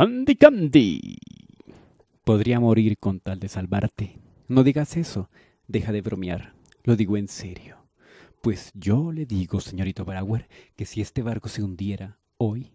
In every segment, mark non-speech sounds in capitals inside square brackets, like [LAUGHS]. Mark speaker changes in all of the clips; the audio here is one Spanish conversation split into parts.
Speaker 1: Candy Candy. Podría morir con tal de salvarte. No digas eso. Deja de bromear. Lo digo en serio. Pues yo le digo, señorito Brauer, que si este barco se hundiera hoy,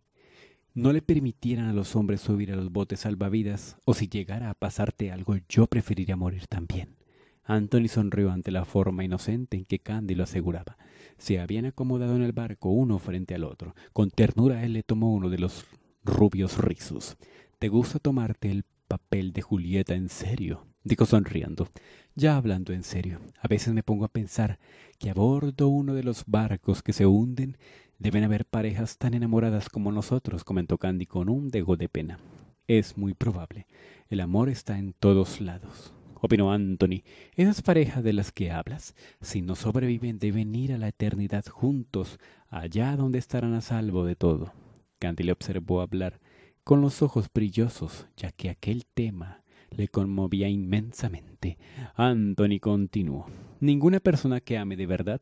Speaker 1: no le permitieran a los hombres subir a los botes salvavidas, o si llegara a pasarte algo, yo preferiría morir también. Anthony sonrió ante la forma inocente en que Candy lo aseguraba. Se habían acomodado en el barco uno frente al otro. Con ternura él le tomó uno de los rubios rizos. ¿Te gusta tomarte el papel de Julieta en serio? Dijo sonriendo, ya hablando en serio. A veces me pongo a pensar que a bordo uno de los barcos que se hunden deben haber parejas tan enamoradas como nosotros, comentó Candy con un dego de pena. Es muy probable. El amor está en todos lados opinó Anthony. Esas parejas de las que hablas, si no sobreviven, deben ir a la eternidad juntos, allá donde estarán a salvo de todo. Candy le observó hablar con los ojos brillosos, ya que aquel tema le conmovía inmensamente. Anthony continuó. Ninguna persona que ame de verdad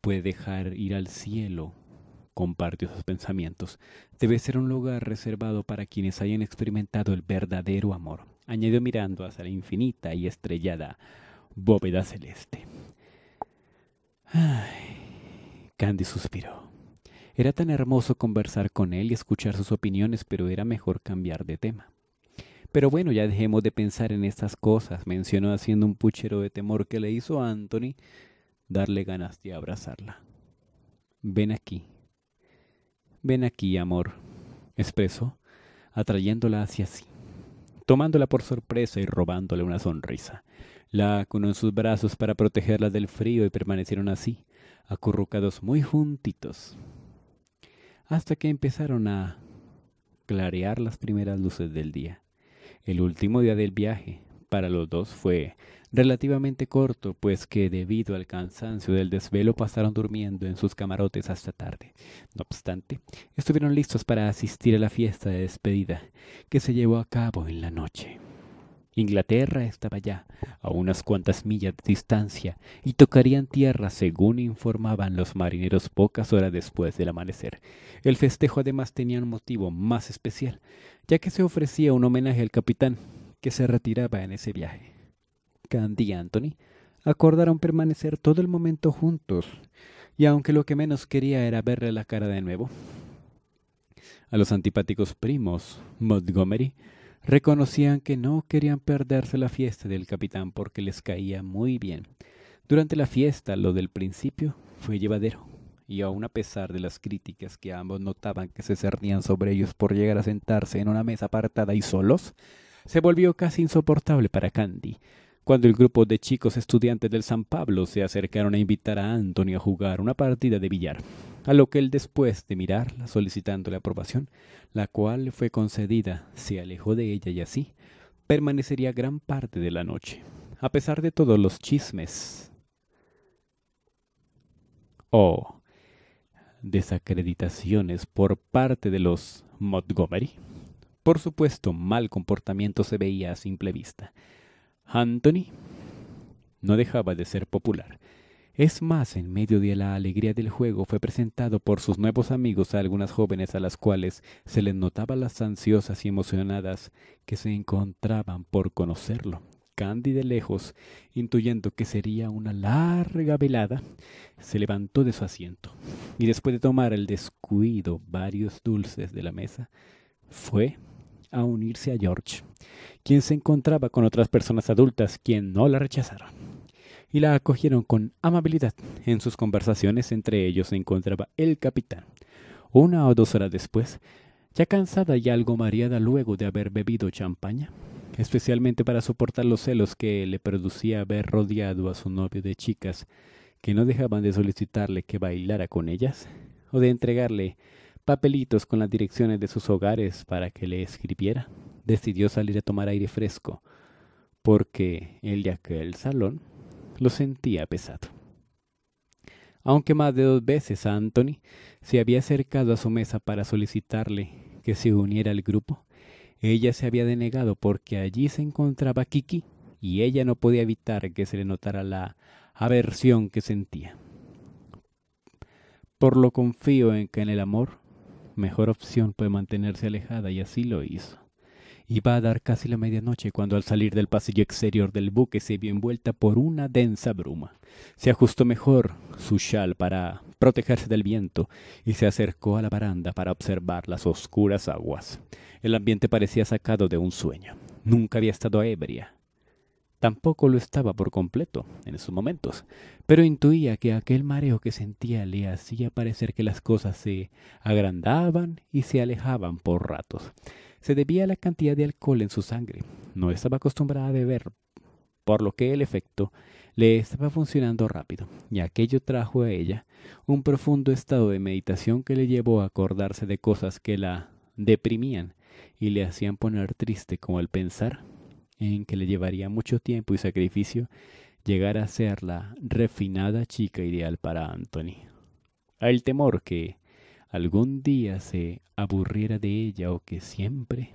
Speaker 1: puede dejar ir al cielo. Compartió sus pensamientos. Debe ser un lugar reservado para quienes hayan experimentado el verdadero amor. Añadió mirando hacia la infinita y estrellada bóveda celeste. Ay, Candy suspiró. Era tan hermoso conversar con él y escuchar sus opiniones, pero era mejor cambiar de tema. Pero bueno, ya dejemos de pensar en estas cosas, mencionó haciendo un puchero de temor que le hizo a Anthony darle ganas de abrazarla. Ven aquí. Ven aquí, amor, expresó, atrayéndola hacia sí, tomándola por sorpresa y robándole una sonrisa. La acunó en sus brazos para protegerla del frío y permanecieron así, acurrucados muy juntitos, hasta que empezaron a clarear las primeras luces del día. El último día del viaje para los dos fue relativamente corto, pues que debido al cansancio del desvelo pasaron durmiendo en sus camarotes hasta tarde. No obstante, estuvieron listos para asistir a la fiesta de despedida que se llevó a cabo en la noche. Inglaterra estaba ya a unas cuantas millas de distancia y tocarían tierra según informaban los marineros pocas horas después del amanecer. El festejo además tenía un motivo más especial, ya que se ofrecía un homenaje al capitán que se retiraba en ese viaje. Candy y Anthony acordaron permanecer todo el momento juntos, y aunque lo que menos quería era verle la cara de nuevo, a los antipáticos primos Montgomery Reconocían que no querían perderse la fiesta del capitán porque les caía muy bien. Durante la fiesta lo del principio fue llevadero, y aun a pesar de las críticas que ambos notaban que se cernían sobre ellos por llegar a sentarse en una mesa apartada y solos, se volvió casi insoportable para Candy. Cuando el grupo de chicos estudiantes del San Pablo se acercaron a invitar a Anthony a jugar una partida de billar, a lo que él después de mirarla solicitando la aprobación, la cual le fue concedida, se alejó de ella y así permanecería gran parte de la noche, a pesar de todos los chismes. oh, desacreditaciones por parte de los Montgomery. Por supuesto, mal comportamiento se veía a simple vista. Anthony no dejaba de ser popular es más, en medio de la alegría del juego fue presentado por sus nuevos amigos a algunas jóvenes a las cuales se les notaba las ansiosas y emocionadas que se encontraban por conocerlo. Candy de lejos, intuyendo que sería una larga velada, se levantó de su asiento y después de tomar el descuido varios dulces de la mesa, fue a unirse a George, quien se encontraba con otras personas adultas, quien no la rechazaron y la acogieron con amabilidad. En sus conversaciones entre ellos se encontraba el capitán. Una o dos horas después, ya cansada y algo mareada luego de haber bebido champaña, especialmente para soportar los celos que le producía haber rodeado a su novio de chicas que no dejaban de solicitarle que bailara con ellas, o de entregarle papelitos con las direcciones de sus hogares para que le escribiera, decidió salir a tomar aire fresco, porque el de aquel salón lo sentía pesado. Aunque más de dos veces a Anthony se había acercado a su mesa para solicitarle que se uniera al grupo, ella se había denegado porque allí se encontraba Kiki y ella no podía evitar que se le notara la aversión que sentía. Por lo confío en que en el amor, mejor opción puede mantenerse alejada y así lo hizo. Iba a dar casi la medianoche cuando al salir del pasillo exterior del buque se vio envuelta por una densa bruma. Se ajustó mejor su chal para protegerse del viento y se acercó a la baranda para observar las oscuras aguas. El ambiente parecía sacado de un sueño. Nunca había estado ebria. Tampoco lo estaba por completo en esos momentos, pero intuía que aquel mareo que sentía le hacía parecer que las cosas se agrandaban y se alejaban por ratos se debía a la cantidad de alcohol en su sangre. No estaba acostumbrada a beber, por lo que el efecto le estaba funcionando rápido, y aquello trajo a ella un profundo estado de meditación que le llevó a acordarse de cosas que la deprimían y le hacían poner triste como el pensar en que le llevaría mucho tiempo y sacrificio llegar a ser la refinada chica ideal para Anthony. El temor que algún día se aburriera de ella o que siempre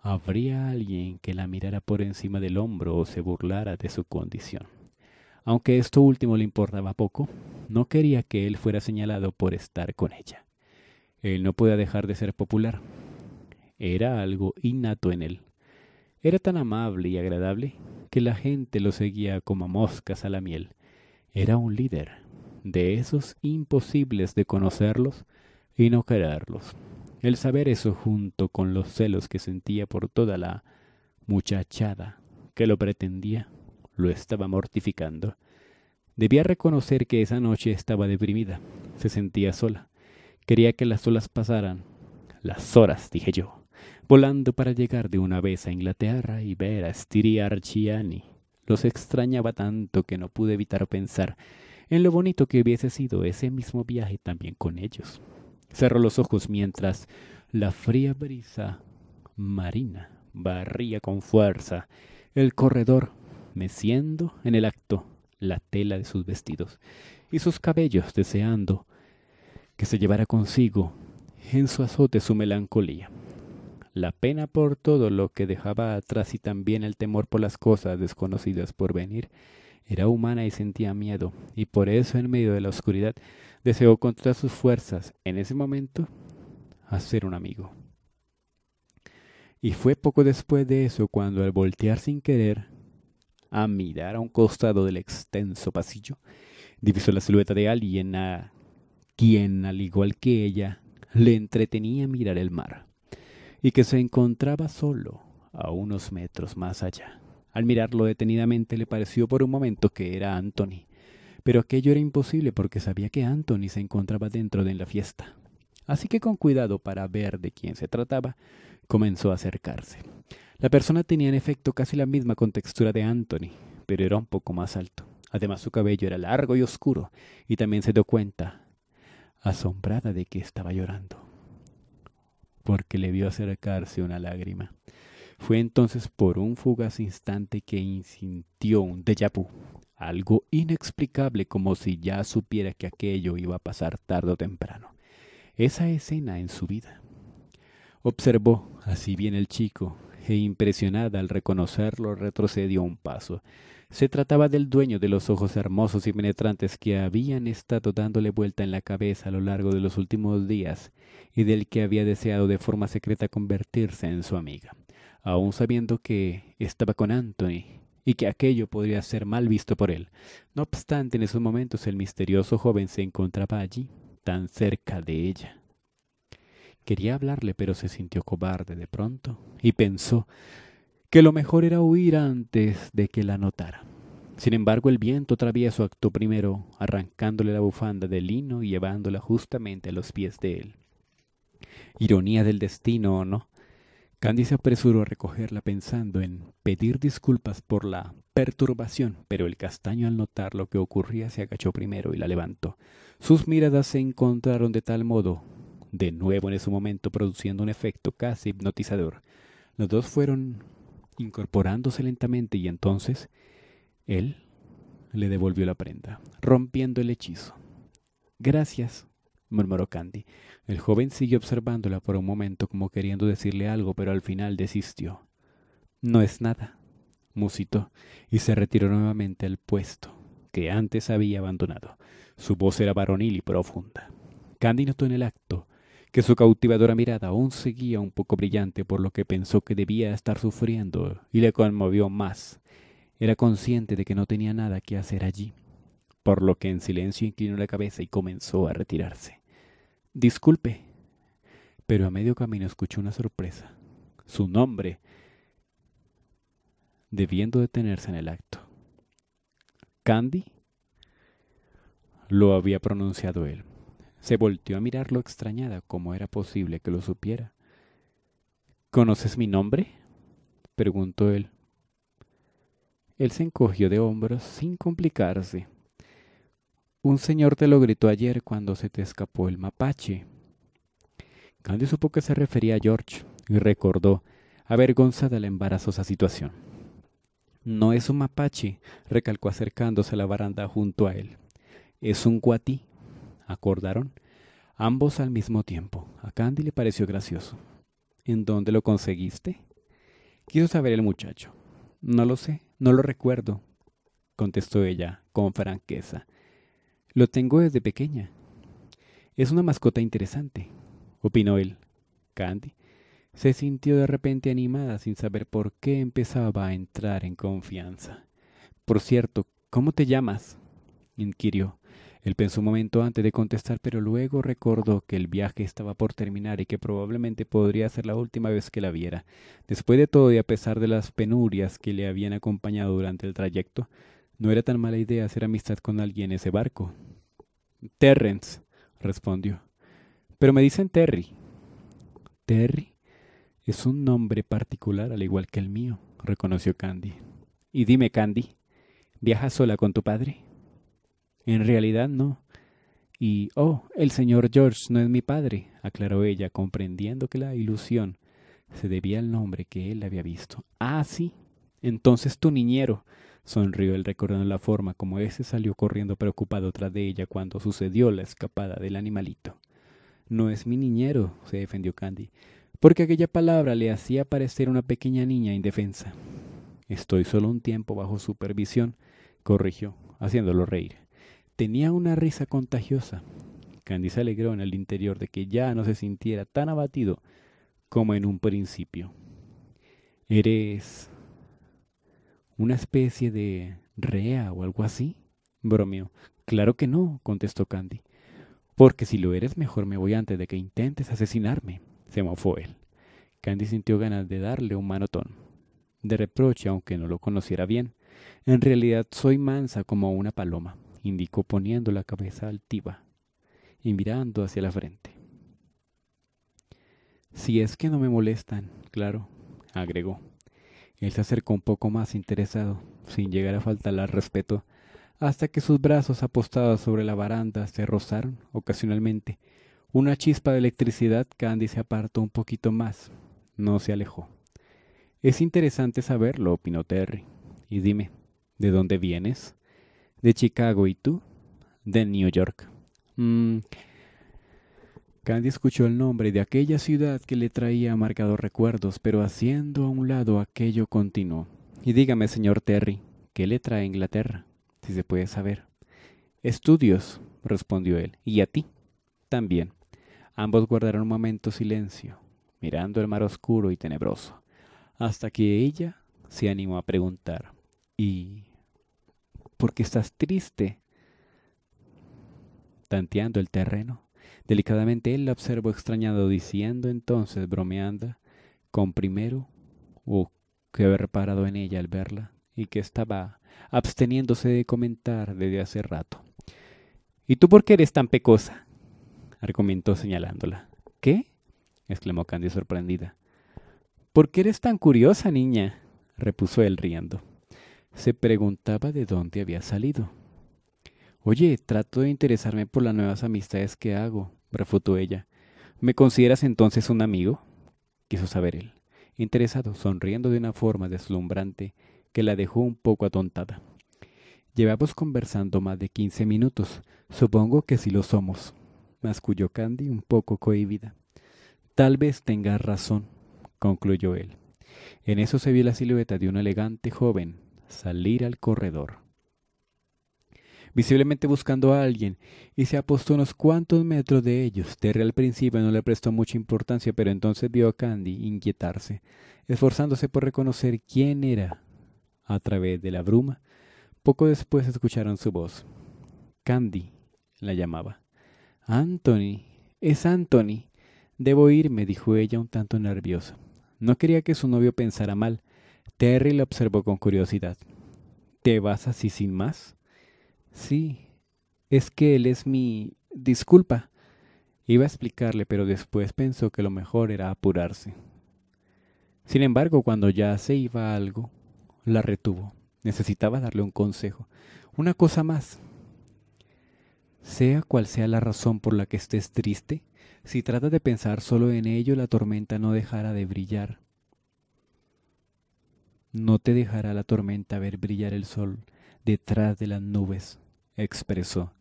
Speaker 1: habría alguien que la mirara por encima del hombro o se burlara de su condición. Aunque esto último le importaba poco, no quería que él fuera señalado por estar con ella. Él no podía dejar de ser popular. Era algo innato en él. Era tan amable y agradable que la gente lo seguía como moscas a la miel. Era un líder, de esos imposibles de conocerlos, y no quererlos. El saber eso junto con los celos que sentía por toda la muchachada que lo pretendía, lo estaba mortificando. Debía reconocer que esa noche estaba deprimida, se sentía sola, quería que las olas pasaran. Las horas, dije yo, volando para llegar de una vez a Inglaterra y ver a Stiri Archiani. Los extrañaba tanto que no pude evitar pensar en lo bonito que hubiese sido ese mismo viaje también con ellos. Cerró los ojos mientras la fría brisa marina barría con fuerza el corredor, meciendo en el acto la tela de sus vestidos y sus cabellos, deseando que se llevara consigo en su azote su melancolía. La pena por todo lo que dejaba atrás y también el temor por las cosas desconocidas por venir era humana y sentía miedo, y por eso en medio de la oscuridad Deseó contra sus fuerzas en ese momento hacer un amigo. Y fue poco después de eso cuando al voltear sin querer a mirar a un costado del extenso pasillo, divisó la silueta de alguien a quien, al igual que ella, le entretenía mirar el mar, y que se encontraba solo a unos metros más allá. Al mirarlo detenidamente le pareció por un momento que era Anthony, pero aquello era imposible porque sabía que Anthony se encontraba dentro de la fiesta. Así que con cuidado para ver de quién se trataba, comenzó a acercarse. La persona tenía en efecto casi la misma contextura de Anthony, pero era un poco más alto. Además su cabello era largo y oscuro, y también se dio cuenta, asombrada de que estaba llorando, porque le vio acercarse una lágrima. Fue entonces por un fugaz instante que incintió un déjà vu, algo inexplicable como si ya supiera que aquello iba a pasar tarde o temprano. Esa escena en su vida. Observó así bien el chico, e impresionada al reconocerlo retrocedió un paso. Se trataba del dueño de los ojos hermosos y penetrantes que habían estado dándole vuelta en la cabeza a lo largo de los últimos días y del que había deseado de forma secreta convertirse en su amiga, aun sabiendo que estaba con Anthony y que aquello podría ser mal visto por él. No obstante, en esos momentos el misterioso joven se encontraba allí, tan cerca de ella. Quería hablarle, pero se sintió cobarde de pronto y pensó que lo mejor era huir antes de que la notara. Sin embargo, el viento travieso actuó primero, arrancándole la bufanda de lino y llevándola justamente a los pies de él. Ironía del destino, ¿no? Candy se apresuró a recogerla pensando en pedir disculpas por la perturbación, pero el castaño al notar lo que ocurría se agachó primero y la levantó. Sus miradas se encontraron de tal modo, de nuevo en ese momento, produciendo un efecto casi hipnotizador. Los dos fueron incorporándose lentamente y entonces él le devolvió la prenda, rompiendo el hechizo. Gracias, murmuró Candy. El joven siguió observándola por un momento como queriendo decirle algo, pero al final desistió. No es nada, musitó, y se retiró nuevamente al puesto que antes había abandonado. Su voz era varonil y profunda. Candy notó en el acto que su cautivadora mirada aún seguía un poco brillante por lo que pensó que debía estar sufriendo y le conmovió más. Era consciente de que no tenía nada que hacer allí, por lo que en silencio inclinó la cabeza y comenzó a retirarse. Disculpe, pero a medio camino escuché una sorpresa. Su nombre, debiendo detenerse en el acto. ¿Candy? Lo había pronunciado él. Se volteó a mirarlo extrañada, como era posible que lo supiera. ¿Conoces mi nombre? preguntó él. Él se encogió de hombros sin complicarse. Un señor te lo gritó ayer cuando se te escapó el mapache. Candy supo que se refería a George y recordó, avergonzada, la embarazosa situación. No es un mapache, recalcó acercándose a la baranda junto a él. Es un cuatí. Acordaron, ambos al mismo tiempo. A Candy le pareció gracioso. ¿En dónde lo conseguiste? Quiso saber el muchacho. No lo sé, no lo recuerdo, contestó ella con franqueza. Lo tengo desde pequeña. Es una mascota interesante, opinó él. Candy se sintió de repente animada sin saber por qué empezaba a entrar en confianza. Por cierto, ¿cómo te llamas? inquirió. Él pensó un momento antes de contestar, pero luego recordó que el viaje estaba por terminar y que probablemente podría ser la última vez que la viera. Después de todo y a pesar de las penurias que le habían acompañado durante el trayecto, no era tan mala idea hacer amistad con alguien en ese barco. Terrence, respondió. Pero me dicen Terry. Terry es un nombre particular al igual que el mío, reconoció Candy. Y dime, Candy, ¿viajas sola con tu padre? En realidad no. Y, oh, el señor George no es mi padre, aclaró ella, comprendiendo que la ilusión se debía al nombre que él había visto. Ah, sí. Entonces tu niñero, Sonrió él recordando la forma como ese salió corriendo preocupado tras de ella cuando sucedió la escapada del animalito. No es mi niñero, se defendió Candy, porque aquella palabra le hacía parecer una pequeña niña indefensa. Estoy solo un tiempo bajo supervisión, corrigió, haciéndolo reír. Tenía una risa contagiosa. Candy se alegró en el interior de que ya no se sintiera tan abatido como en un principio. Eres una especie de rea o algo así? bromeó. Claro que no, contestó Candy. Porque si lo eres, mejor me voy antes de que intentes asesinarme, se mofó él. Candy sintió ganas de darle un manotón. De reproche, aunque no lo conociera bien. En realidad soy mansa como una paloma, indicó poniendo la cabeza altiva y mirando hacia la frente. Si es que no me molestan, claro, agregó. Él se acercó un poco más interesado, sin llegar a faltar al respeto, hasta que sus brazos apostados sobre la baranda se rozaron ocasionalmente. Una chispa de electricidad, Candy se apartó un poquito más. No se alejó. Es interesante saberlo, opinó Terry. Y dime, ¿de dónde vienes? De Chicago, ¿y tú? De New York. Mm, Candy escuchó el nombre de aquella ciudad que le traía marcados recuerdos, pero haciendo a un lado aquello continuó. Y dígame, señor Terry, ¿qué le trae a Inglaterra? Si se puede saber. Estudios, respondió él. ¿Y a ti? También. Ambos guardaron un momento silencio, mirando el mar oscuro y tenebroso, hasta que ella se animó a preguntar. ¿Y por qué estás triste? Tanteando el terreno. Delicadamente él la observó extrañado, diciendo entonces, bromeando, con primero que haber parado en ella al verla, y que estaba absteniéndose de comentar desde hace rato. ¿Y tú por qué eres tan pecosa? argumentó señalándola. ¿Qué? exclamó Candy sorprendida. ¿Por qué eres tan curiosa, niña? repuso él riendo. Se preguntaba de dónde había salido. Oye, trato de interesarme por las nuevas amistades que hago, refutó ella. ¿Me consideras entonces un amigo? quiso saber él, interesado, sonriendo de una forma deslumbrante que la dejó un poco atontada. Llevamos conversando más de quince minutos. Supongo que sí lo somos, masculló Candy un poco cohibida. Tal vez tengas razón, concluyó él. En eso se vio la silueta de un elegante joven salir al corredor visiblemente buscando a alguien, y se apostó unos cuantos metros de ellos. Terry al principio no le prestó mucha importancia, pero entonces vio a Candy inquietarse, esforzándose por reconocer quién era. A través de la bruma, poco después escucharon su voz. Candy la llamaba. Anthony, es Anthony. Debo irme, dijo ella un tanto nerviosa. No quería que su novio pensara mal. Terry la observó con curiosidad. ¿Te vas así sin más? Sí, es que él es mi... Disculpa. Iba a explicarle, pero después pensó que lo mejor era apurarse. Sin embargo, cuando ya se iba algo, la retuvo. Necesitaba darle un consejo. Una cosa más. Sea cual sea la razón por la que estés triste, si tratas de pensar solo en ello, la tormenta no dejará de brillar. No te dejará la tormenta ver brillar el sol detrás de las nubes, expresó.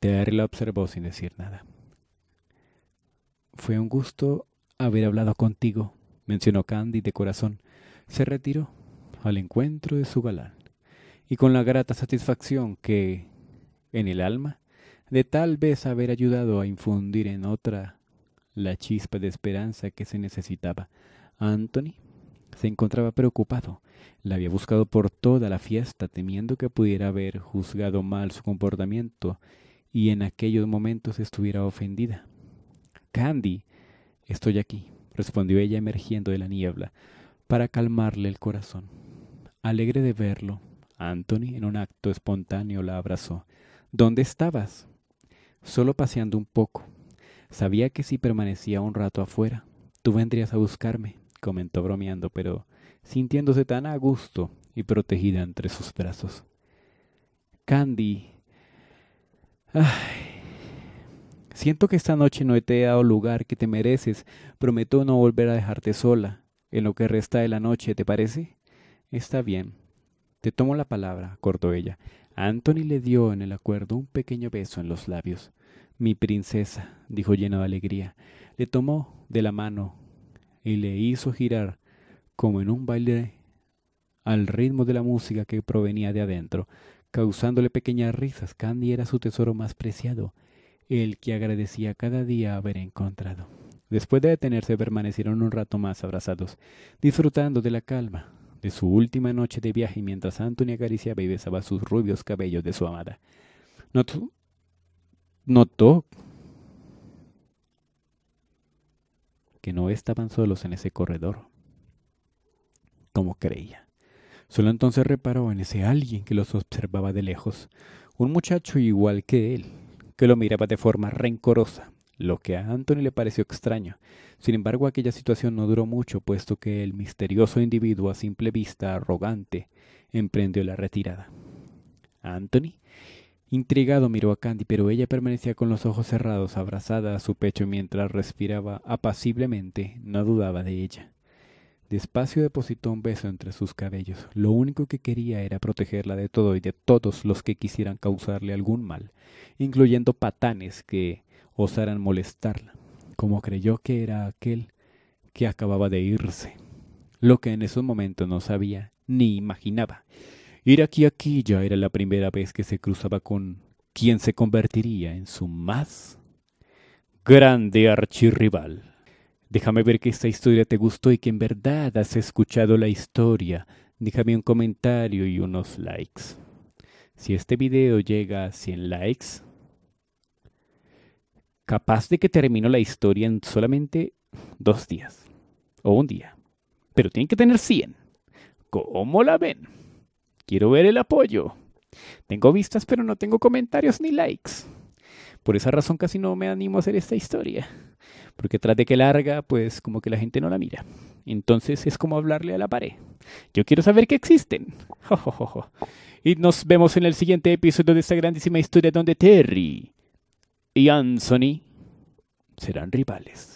Speaker 1: Terry la observó sin decir nada. Fue un gusto haber hablado contigo, mencionó Candy de corazón. Se retiró al encuentro de su galán, y con la grata satisfacción que, en el alma, de tal vez haber ayudado a infundir en otra la chispa de esperanza que se necesitaba, Anthony se encontraba preocupado. La había buscado por toda la fiesta, temiendo que pudiera haber juzgado mal su comportamiento y en aquellos momentos estuviera ofendida. Candy, estoy aquí, respondió ella emergiendo de la niebla, para calmarle el corazón. Alegre de verlo, Anthony, en un acto espontáneo, la abrazó. ¿Dónde estabas? Solo paseando un poco. Sabía que si permanecía un rato afuera, tú vendrías a buscarme comentó bromeando, pero sintiéndose tan a gusto y protegida entre sus brazos. Candy. Ay. Siento que esta noche no te he dado lugar que te mereces. Prometo no volver a dejarte sola. En lo que resta de la noche, ¿te parece? Está bien. Te tomo la palabra, Cortó ella. Anthony le dio en el acuerdo un pequeño beso en los labios. Mi princesa, dijo lleno de alegría. Le tomó de la mano y le hizo girar como en un baile al ritmo de la música que provenía de adentro, causándole pequeñas risas. Candy era su tesoro más preciado, el que agradecía cada día haber encontrado. Después de detenerse, permanecieron un rato más abrazados, disfrutando de la calma de su última noche de viaje mientras Anthony acariciaba y besaba sus rubios cabellos de su amada. notó notó que no estaban solos en ese corredor, como creía. Solo entonces reparó en ese alguien que los observaba de lejos, un muchacho igual que él, que lo miraba de forma rencorosa, lo que a Anthony le pareció extraño. Sin embargo, aquella situación no duró mucho, puesto que el misterioso individuo a simple vista arrogante emprendió la retirada. Anthony Intrigado miró a Candy, pero ella permanecía con los ojos cerrados, abrazada a su pecho mientras respiraba apaciblemente, no dudaba de ella. Despacio depositó un beso entre sus cabellos. Lo único que quería era protegerla de todo y de todos los que quisieran causarle algún mal, incluyendo patanes que osaran molestarla, como creyó que era aquel que acababa de irse. Lo que en esos momentos no sabía ni imaginaba Ir aquí ya era la primera vez que se cruzaba con quien se convertiría en su más grande archirrival. Déjame ver que esta historia te gustó y que en verdad has escuchado la historia. Déjame un comentario y unos likes. Si este video llega a 100 likes, capaz de que termino la historia en solamente dos días o un día. Pero tienen que tener 100. ¿Cómo la ven? Quiero ver el apoyo. Tengo vistas pero no tengo comentarios ni likes. Por esa razón casi no me animo a hacer esta historia. Porque tras de que larga, pues como que la gente no la mira. Entonces es como hablarle a la pared. Yo quiero saber que existen. [LAUGHS] y nos vemos en el siguiente episodio de esta grandísima historia donde Terry y Anthony serán rivales.